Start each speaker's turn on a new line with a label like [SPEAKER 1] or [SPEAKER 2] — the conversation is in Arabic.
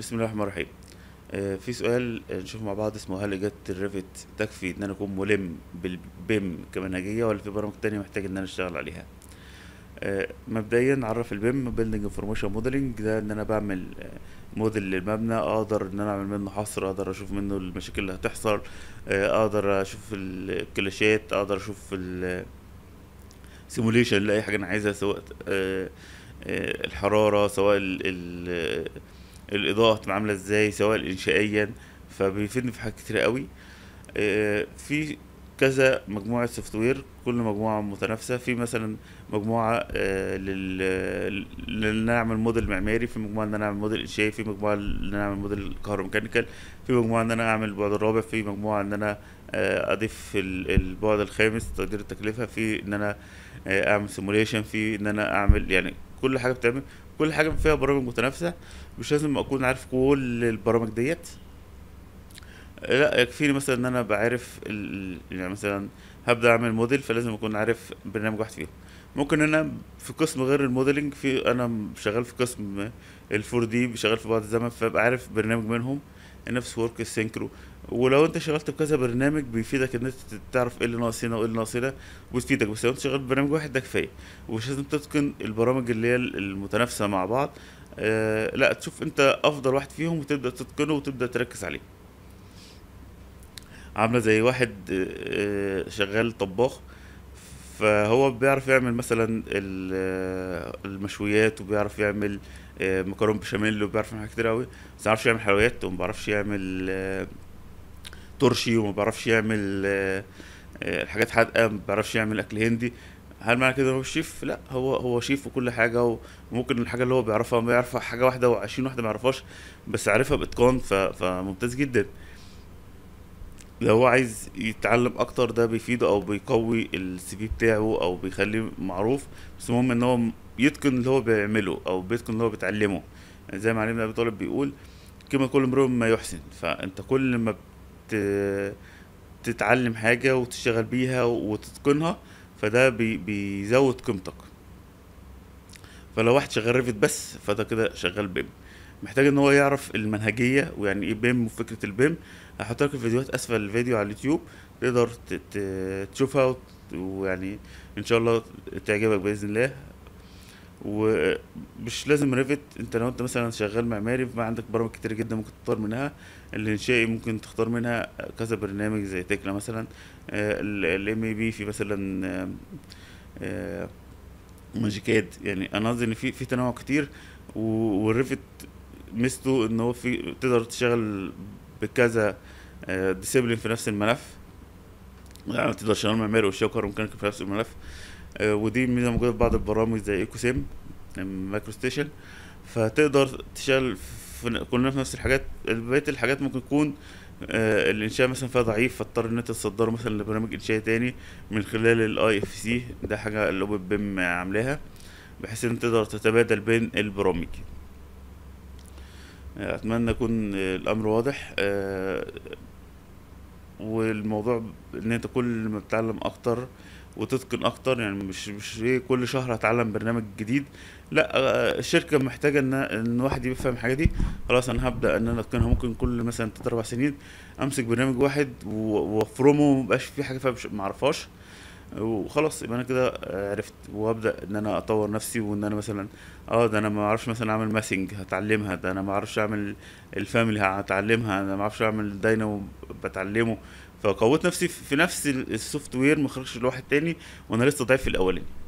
[SPEAKER 1] بسم الله الرحمن الرحيم آه، في سؤال آه، نشوف مع بعض اسمه هل جت الريفت تكفي إن أنا أكون ملم بالبيم كمنهجية ولا في برامج تانية محتاج إن أنا أشتغل عليها؟ آه، مبدئيا عرف البيم بيلدينج انفورميشن موديلنج ده ان انا بعمل موديل للمبنى اقدر ان انا اعمل منه حصر اقدر اشوف منه المشاكل اللي هتحصل اقدر اشوف الكلاشات اقدر اشوف السيموليشن لاي حاجه انا عايزها سواء الحراره سواء ال الاضاءه تبقى عامله ازاي سواء انشائيا فبيفيدني في حاجات كتير قوي آه، في كذا مجموعه سوفت وير كل مجموعه متنافسه في مثلا مجموعه آه، لل ان انا اعمل موديل معماري في مجموعه ان انا اعمل موديل انشائي في مجموعه ان انا اعمل موديل كهروميكانيكال في مجموعه ان انا اعمل البعد الرابع في مجموعه ان انا آه، اضيف البعد الخامس تقدير التكلفه في ان انا اعمل سيموليشن في ان انا اعمل يعني كل حاجه بتعمل كل حاجه فيها برامج متنافسه مش لازم اكون عارف كل البرامج ديت لا يكفيني مثلا ان انا بعرف ال... يعني مثلا هبدا اعمل موديل فلازم اكون عارف برنامج واحد فيهم ممكن انا في قسم غير الموديلنج في انا شغال في قسم ال 4 دي شغال في بعض الزمن فابقى عارف برنامج منهم نفس ورك السينكرو ولو انت شغلت بكذا برنامج بيفيدك ان انت تعرف ايه اللي ناقص هنا وايه اللي ناقص هنا بيفيدك بس لو انت شغال برنامج واحد ده كفايه ومش لازم تتقن البرامج اللي هي المتنافسه مع بعض آه لا تشوف انت افضل واحد فيهم وتبدا تتقنه وتبدا تركز عليه عامله زي واحد آه, آه، شغال طباخ آه فهو بيعرف يعمل مثلا آه، المشويات وبيعرف يعمل آه، مكرون بشاميل وبيعرف يعمل حاجات كتير قوي بس ما يعمل حلويات وما بيعرفش يعمل آه، ترشي وما بيعرفش يعمل حاجات حادقه ما بيعرفش يعمل اكل هندي هل معنى كده هو شيف؟ لا هو هو شيف وكل حاجه وممكن الحاجه اللي هو بيعرفها ما يعرفها حاجه واحده و20 واحده ما يعرفهاش بس عارفها باتقان فممتاز جدا لو هو عايز يتعلم اكتر ده بيفيده او بيقوي السي في بتاعه او بيخليه معروف بس المهم ان هو يتقن اللي هو بيعمله او بيتقن اللي هو بيتعلمه يعني زي ما علي بن ابي طالب بيقول كما كل امرئ ما يحسن فانت كل ما بت... تتعلم حاجه وتشتغل بيها وتتقنها فده بي... بيزود قيمتك فلو واحد شغال ريفت بس فده كده شغال بيم محتاج ان هو يعرف المنهجيه ويعني ايه بيم وفكره البيم هحط لكم الفيديوهات اسفل الفيديو على اليوتيوب تقدر تشوفها ويعني ان شاء الله تعجبك باذن الله ومش لازم ريفت انت لو انت مثلا شغال معماري فما عندك برامج كتير جدا ممكن تختار منها الانشائي ممكن تختار منها كذا برنامج زي تكلا مثلا الام اي بي في مثلا ماجيكاد آه، آه، يعني انا قصدي ان في في تنوع كتير والريفت ميزته ان هو في تقدر تشتغل بكذا ديسيبلين آه، في نفس الملف يعني تقدر معماري وشوكر والميكانيكا في نفس الملف آه، ودي ميزه موجوده في بعض البرامج زي ايكو سيم مايكرو ستيشن فتقدر تشغل كلنا في نفس الحاجات بقيه الحاجات ممكن تكون آه، الانشاء مثلا فيها ضعيف فاضطر ان انت تصدره مثلا لبرنامج انشاء تاني من خلال الاي اف سي ده حاجه الاوبن بيم عاملاها بحيث ان تقدر تتبادل بين البرامج اتمنى يكون الامر واضح آه، والموضوع ان انت كل ما بتتعلم اكتر وتتقن اكتر يعني مش مش ايه كل شهر هتعلم برنامج جديد لا آه، الشركه محتاجه ان ان واحد يفهم الحاجه دي خلاص انا هبدا ان انا اتقنها ممكن كل مثلا 3 4 سنين امسك برنامج واحد وافرمه مبقاش فيه حاجه فيها معرفهاش وخلاص يبقى انا كده آه، عرفت وابدا ان انا اطور نفسي وان انا مثلا اه ده انا ما اعرفش مثلا اعمل ماسنج هتعلمها ده انا ما اعرفش اعمل الفاميلي هتعلمها انا ما اعرفش اعمل داينامو بتعلمه فقوت نفسي في نفس السوفت وير ما خرجش لواحد تاني وانا لسه ضعيف في الاولاني